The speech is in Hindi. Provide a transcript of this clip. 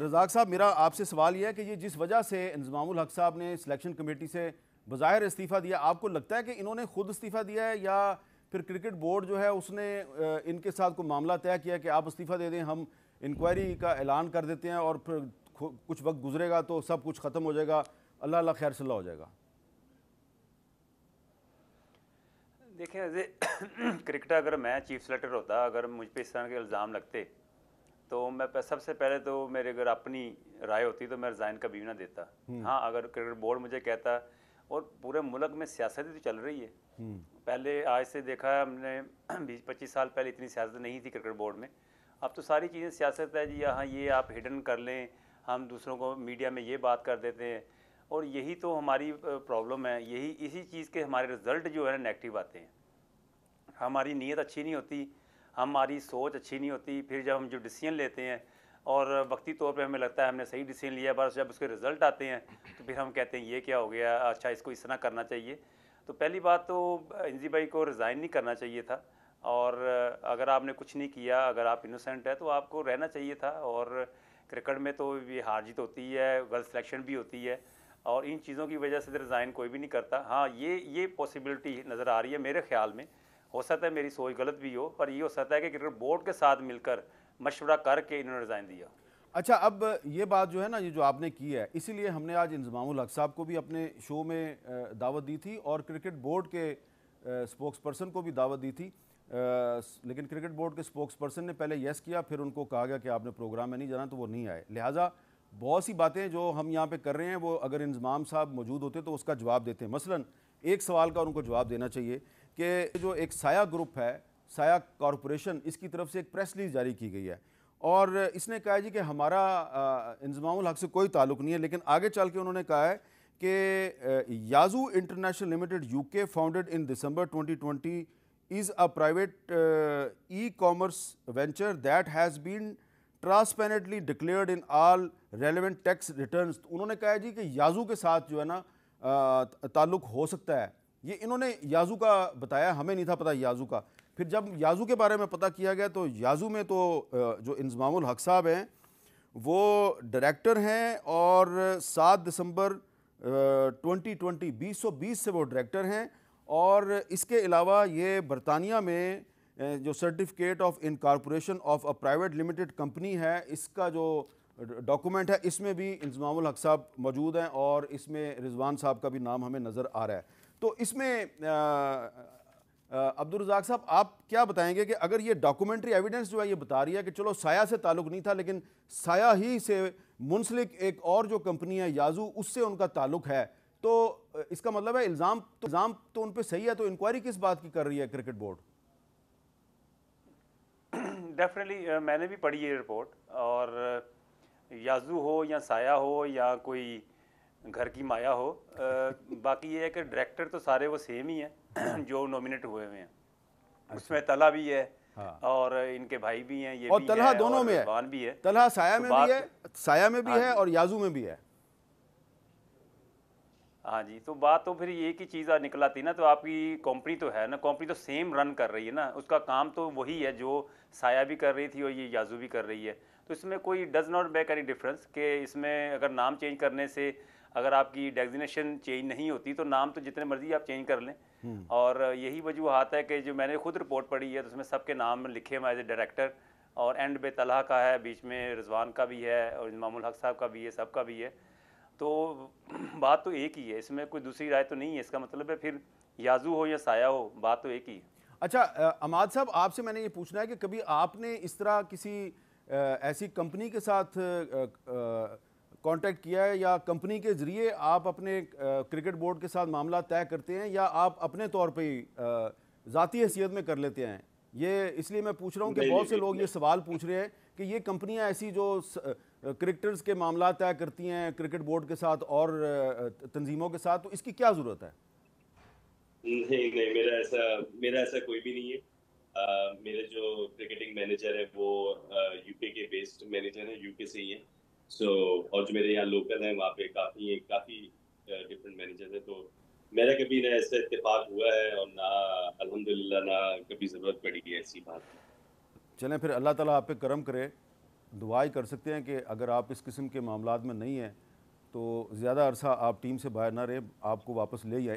रजाक साहब मेरा आपसे सवाल यह है कि ये जिस वजह से इंजमामुल हक साहब ने सिलेक्शन कमेटी से बाहर इस्तीफ़ा दिया आपको लगता है कि इन्होंने खुद इस्तीफ़ा दिया है या फिर क्रिकेट बोर्ड जो है उसने इनके साथ कोई मामला तय किया कि आप इस्तीफ़ा दे दें हम इंक्वायरी का ऐलान कर देते हैं और फिर कुछ वक्त गुजरेगा तो सब कुछ ख़त्म हो जाएगा अल्लाह अल्लाह खैर सल्ला हो जाएगा देखें क्रिकेटर अगर मैं चीफ सेलेक्टर होता अगर मुझ पर इस तरह के इल्ज़ाम लगते तो मैं सबसे पहले तो मेरे अगर अपनी राय होती तो मैं रिज़ाइन कभी ना देता हम्म। हाँ अगर क्रिकेट बोर्ड मुझे कहता और पूरे मुल्क में सियासत ही तो चल रही है हम्म। पहले आज से देखा है हमने बीस पच्चीस साल पहले इतनी सियासत नहीं थी क्रिकेट बोर्ड में अब तो सारी चीज़ें सियासत है जी हाँ ये आप हिडन कर लें हम दूसरों को मीडिया में ये बात कर देते हैं और यही तो हमारी प्रॉब्लम है यही इसी चीज़ के हमारे रिज़ल्ट जो है नेगेटिव आते हैं हमारी नीयत अच्छी नहीं होती हमारी सोच अच्छी नहीं होती फिर जब हम जो डिसीजन लेते हैं और वक्ती तौर पे हमें लगता है हमने सही डिसीजन लिया बस जब उसके रिज़ल्ट आते हैं तो फिर हम कहते हैं ये क्या हो गया अच्छा इसको इस तरह करना चाहिए तो पहली बात तो इंजी भाई को रिज़ाइन नहीं करना चाहिए था और अगर आपने कुछ नहीं किया अगर आप इनोसेंट है तो आपको रहना चाहिए था और क्रिकेट में तो ये हार जीत होती है गलत सिलेक्शन भी होती है और इन चीज़ों की वजह से रिज़ाइन तो कोई भी नहीं करता हाँ ये ये पॉसिबिलिटी नज़र आ रही है मेरे ख्याल में हो सकता है मेरी सोच गलत भी हो पर ये हो सकता है कि क्रिकेट बोर्ड के साथ मिलकर मशवरा करके इन्होंने रिज़ाइन दिया अच्छा अब ये बात जो है ना ये जो आपने की है इसीलिए हमने आज इंजमाम हक साहब को भी अपने शो में दावत दी थी और क्रिकेट बोर्ड के स्पोक्स पर्सन को भी दावत दी थी आ, लेकिन क्रिकेट बोर्ड के स्पोक्स पर्सन ने पहले येस किया फिर उनको कहा गया कि आपने प्रोग्राम में नहीं जाना तो वो नहीं आए लिहाजा बहुत सी बातें जो हम यहाँ पे कर रहे हैं वो अगर इंजमाम साहब मौजूद होते तो उसका जवाब देते मसलन एक सवाल का उनको जवाब देना चाहिए कि जो एक साया ग्रुप है साया कॉरपोरेशन इसकी तरफ से एक प्रेस रिलीज जारी की गई है और इसने कहा जी कि हमारा इंजमाम हक से कोई ताल्लुक नहीं है लेकिन आगे चल के उन्होंने कहा है कि Yaju International Limited UK founded in December 2020 is a private e commerce venture that has been transparently declared in all relevant tax return उन्होंने कहा है जी कि याजू के साथ जो है ना ताल्लुक हो सकता है ये इन्होंने याजू का बताया हमें नहीं था पता याजू का फिर जब याजू के बारे में पता किया गया तो याजू में तो जो इंजमामुल हक साहब हैं वो डायरेक्टर हैं और सात दिसंबर ट्वेंटी ट्वेंटी बीस सौ बीस से वो डायरेक्टर हैं और इसके अलावा ये बरतानिया में जो certificate of incorporation of a private limited company है इसका जो डॉक्यूमेंट है इसमें भी इंजमामुल हक साहब मौजूद हैं और इसमें रिजवान साहब का भी नाम हमें नज़र आ रहा है तो इसमें अब्दुलरजाक साहब आप क्या बताएंगे कि अगर ये डॉक्यूमेंट्री एविडेंस जो है ये बता रही है कि चलो साया से ताल्लुक नहीं था लेकिन साया ही से मुंसलिक एक और जो कंपनी है याजू उससे उनका ताल्लुक है तो इसका मतलब है इल्ज़ाम तो इल्ज़ाम तो उन पर सही है तो इंक्वायरी किस बात की कर रही है क्रिकेट बोर्ड डेफिनेटली uh, मैंने भी पढ़ी है रिपोर्ट और याजू हो या साया हो या कोई घर की माया हो आ, बाकी ये है कि डायरेक्टर तो सारे वो सेम ही हैं जो नॉमिनेट हुए हुए हैं अच्छा। उसमें तला भी है हाँ। और इनके भाई भी हैं ये और भी तलहा है, दोनों और में है भी है तलहा साया तो में भी है साया में भी हाँ है और याजू में भी है हाँ जी तो बात तो फिर एक ही चीज़ निकल आती ना तो आपकी कंपनी तो है ना कंपनी तो सेम रन कर रही है ना उसका काम तो वही है जो साया भी कर रही थी और ये याजू भी कर रही है तो इसमें कोई does not make any difference कि इसमें अगर नाम चेंज करने से अगर आपकी डेजिनेशन चेंज नहीं होती तो नाम तो जितने मर्जी आप चेंज कर लें हम्म। और यही वजूहत है कि जो मैंने खुद रिपोर्ट पढ़ी है तो उसमें सबके नाम लिखे हुए एज ए डायरेक्टर और एंड बे तलहा का है बीच में रिजवान का भी है और इमामुल हक साहब का भी है सब का भी है तो बात तो एक ही है इसमें कोई दूसरी राय तो नहीं है इसका मतलब है फिर याजू हो या साया हो बात तो एक ही है अच्छा अमाद साहब आपसे मैंने ये पूछना है कि कभी आपने इस तरह किसी ऐसी कंपनी के साथ आ, आ, कांटेक्ट किया है या कंपनी के ज़रिए आप अपने क्रिकेट बोर्ड के साथ मामला तय करते हैं या आप अपने तौर पे ज़ाती हैसियत में कर लेते हैं ये इसलिए मैं पूछ रहा हूँ कि बहुत से लोग ये सवाल पूछ रहे हैं कि ये कंपनियाँ ऐसी जो क्रिकेटर्स के मामला तय करती हैं क्रिकेट बोर्ड के साथ और तंजीमों के साथ तो इसकी क्या ज़रूरत है नहीं नहीं मेरा ऐसा मेरा ऐसा कोई भी नहीं है मेरे जो क्रिकेटिंग मैनेजर है वो यूके के बेस्ड मैनेजर है यूके से ही है सो so, और जो मेरे यहाँ लोकल हैं वहाँ पे काफ़ी काफ़ी डिफरेंट मैनेजर्स हैं तो मेरा कभी ना ऐसा इतफाक हुआ है और ना अलहमदिल्ला ना कभी ज़रूरत पड़ी है ऐसी बात चलें फिर अल्लाह ताला आप पे करम करे दुआई कर सकते हैं कि अगर आप इस किस्म के मामला में नहीं हैं तो ज़्यादा अरसा आप टीम से बाहर ना रहे आपको वापस ले आए